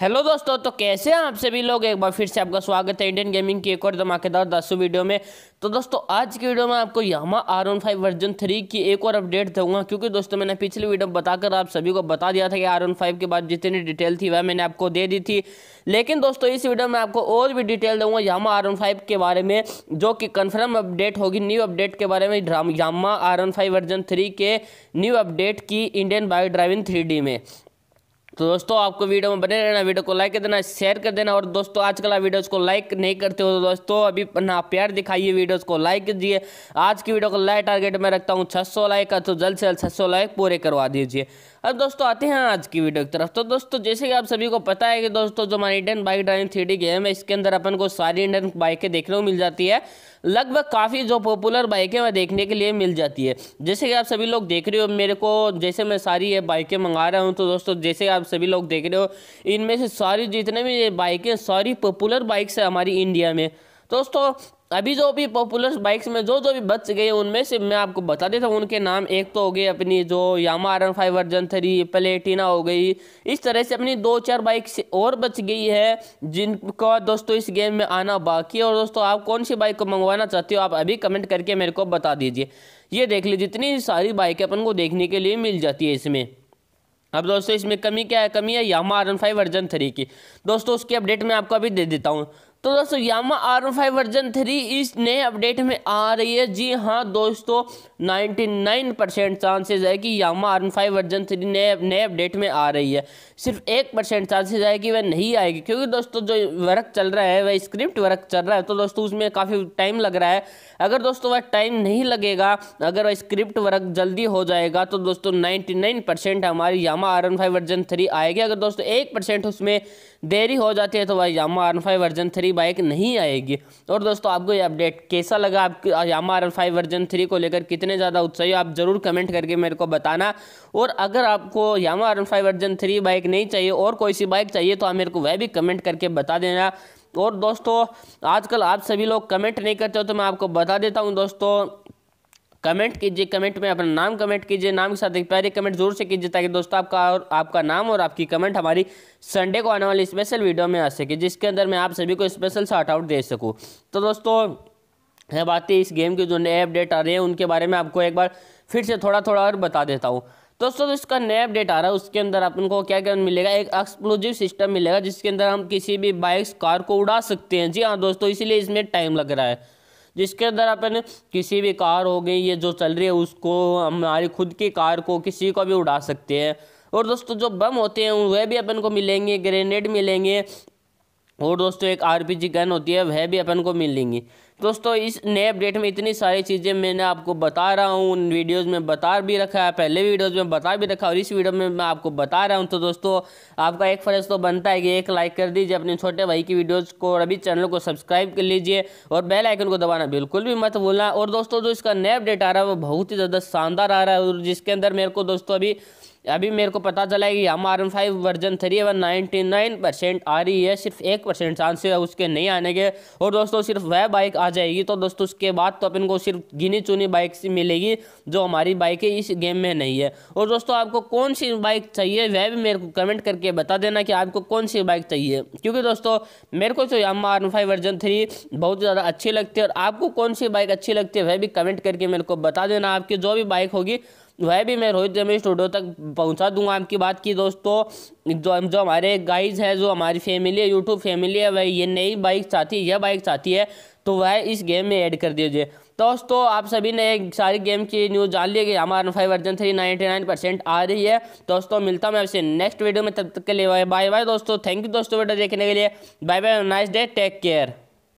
hello दोस्तों तो कैसे हैं आप सभी लोग एक बार फिर से आपका स्वागत है इंडियन गेमिंग की एक और धमाकेदार दासू वीडियो में तो दोस्तों आज की वीडियो में आपको Yamaha R one five version three की एक और अपडेट दूंगा क्योंकि दोस्तों मैंने पिछली वीडियो बताकर आप सभी को बता दिया था कि आर वन फाइव के बाद जितनी डिटेल थी वह मैंने आपको दे दी थी लेकिन दोस्तों इस वीडियो में आपको और भी डिटेल दूंगा यामा आर वन फाइव के बारे में जो कि कन्फर्म अपडेट होगी न्यू अपडेट के बारे में Yamaha R one five version three के न्यू अपडेट की इंडियन बायो ड्राइविंग थ्री में तो दोस्तों आपको वीडियो में बने रहना वीडियो को लाइक कर देना शेयर कर देना और दोस्तों आजकल आप वीडियोज़ को लाइक नहीं करते हो तो दोस्तों अभी अपना प्यार दिखाइए वीडियोज़ को लाइक कीजिए आज की वीडियो को लाइक टारगेट में रखता हूँ छः लाइक का तो जल्द से जल्द छः लाइक पूरे करवा दीजिए अब दोस्तों आते हैं आज की वीडियो की तरफ तो दोस्तों जैसे कि आप सभी को पता है कि दोस्तों जो हमारी Indian bike driving three game है इसके अंदर अपन को सारी इंडियन बाइकें देखने को मिल जाती है लगभग काफ़ी जो पॉपुलर बाइकें वह देखने के लिए मिल जाती है जैसे कि आप सभी लोग देख रहे हो मेरे को जैसे मैं सारी ये बाइकें मंगा रहा हूँ तो दोस्तों जैसे आप सभी लोग देख रहे हो इनमें से सारी जितने भी बाइकें सारी पॉपुलर बाइक्स है हमारी इंडिया में दोस्तों अभी जो भी पॉपुलर बाइक्स में जो जो भी बच गए उनमें से मैं आपको बता देता हूँ उनके नाम एक तो हो गए अपनी जो Yamaha R five version three Platina हो गई इस तरह से अपनी दो चार बाइक्स और बच गई है जिनका दोस्तों इस गेम में आना बाकी है और दोस्तों आप कौन सी बाइक को मंगवाना चाहते हो आप अभी कमेंट करके मेरे को बता दीजिए ये देख लीजिए जितनी सारी बाइकें अपन को देखने के लिए मिल जाती है इसमें अब दोस्तों इसमें कमी क्या है कमी है Yamaha R five version three की दोस्तों उसकी अपडेट मैं आपको अभी दे देता हूँ तो दोस्तों Yamaha R one five version three इस नए अपडेट में आ रही है जी हाँ दोस्तों नाइन्टी नाइन परसेंट चांसेज है कि Yamaha R N five version three नए नए अपडेट में आ रही है सिर्फ एक परसेंट चांसेज है कि वह नहीं आएगी क्योंकि दोस्तों जो वर्क चल रहा है वह स्क्रिप्ट वर्क चल रहा है तो दोस्तों उसमें काफ़ी टाइम लग रहा है अगर दोस्तों वह टाइम नहीं लगेगा अगर वह स्क्रिप्ट वर्क जल्दी हो जाएगा तो दोस्तों नाइन्टी हमारी Yamaha R N five version three आएगी अगर दोस्तों एक उसमें देरी हो जाती है तो भाई Yamaha R five version three bike नहीं आएगी और दोस्तों आपको ये अपडेट कैसा लगा आप Yamaha R five version three को लेकर कितने ज़्यादा उत्साही आप ज़रूर कमेंट करके मेरे को बताना और अगर आपको Yamaha R five version three bike नहीं चाहिए और कोई सी बाइक चाहिए तो आप मेरे को वह भी कमेंट करके बता देना और दोस्तों आजकल आप सभी लोग कमेंट नहीं करते हो तो मैं आपको बता देता हूँ दोस्तों कमेंट कीजिए कमेंट में अपना नाम कमेंट कीजिए नाम के साथ एक प्यारे कमेंट जरूर से कीजिए ताकि दोस्तों आपका और आपका नाम और आपकी कमेंट हमारी संडे को आने वाली स्पेशल वीडियो में आ सके जिसके अंदर मैं आप सभी को स्पेशल शॉर्ट आउट दे सकूँ तो दोस्तों है बातें इस गेम के जो नए अपडेट आ रहे हैं उनके बारे में आपको एक बार फिर से थोड़ा थोड़ा और बता देता हूँ दोस्तों तो इसका नया अपडेट आ रहा है उसके अंदर अपन को क्या क्या मिलेगा एक एक्सप्लोजिव सिस्टम मिलेगा जिसके अंदर हम किसी भी बाइक्स कार को उड़ा सकते हैं जी हाँ दोस्तों इसीलिए इसमें टाइम लग रहा है जिसके अंदर अपन किसी भी कार हो गई ये जो चल रही है उसको हमारी खुद की कार को किसी को भी उड़ा सकते हैं और दोस्तों जो बम होते हैं वह भी अपन को मिलेंगे ग्रेनेड मिलेंगे और दोस्तों एक आरपीजी गन होती है वह भी अपन को मिलेंगी दोस्तों इस नए अपडेट में इतनी सारी चीज़ें मैंने आपको बता रहा हूँ उन वीडियोस में बता भी रखा है पहले वीडियोस में बता भी रखा और इस वीडियो में मैं आपको बता रहा हूँ तो दोस्तों आपका एक फर्ज तो बनता है कि एक लाइक कर दीजिए अपने छोटे भाई की वीडियोज़ को और अभी चैनल को सब्सक्राइब कर लीजिए और बेल आइकन को दबाना बिल्कुल भी मत भूलना और दोस्तों जो इसका नया अपडेट आ रहा है वो बहुत ही ज़्यादा शानदार आ रहा है और जिसके अंदर मेरे को दोस्तों अभी अभी मेरे को पता चला है कि आर फाइव वर्जन थ्री है वह नाइन्टी नाइन परसेंट आ रही है सिर्फ एक परसेंट चांस है उसके नहीं आने के और दोस्तों सिर्फ वह बाइक आ जाएगी तो दोस्तों उसके बाद तो अपन को सिर्फ गिनी चुनी बाइक सी मिलेगी जो हमारी बाइक है इस गेम में नहीं है और दोस्तों आपको कौन सी बाइक चाहिए वह भी मेरे को कमेंट करके बता देना कि आपको कौन सी बाइक चाहिए क्योंकि दोस्तों मेरे को जो Yamaha R five version three बहुत ज़्यादा अच्छी लगती है और आपको कौन सी बाइक अच्छी लगती है वह भी कमेंट करके मेरे को बता देना आपकी जो भी बाइक होगी वह भी मैं रोहित रमेश टोडो तक पहुंचा दूंगा आपकी बात की दोस्तों जो जो हमारे गाइस है जो हमारी फैमिली है यूट्यूब फैमिली है वह ये नई बाइक चाहती है यह बाइक चाहती है तो वह इस गेम में ऐड कर दीजिए दोस्तों आप सभी ने एक सारी गेम की न्यूज़ जान ली कि हमारा five version three ninety nine percent आ रही है दोस्तों मिलता मैं आपसे नेक्स्ट वीडियो में तब तक के लिए बाय बाय दोस्तों थैंक यू दोस्तों वीडियो देखने के लिए bye bye nice day take care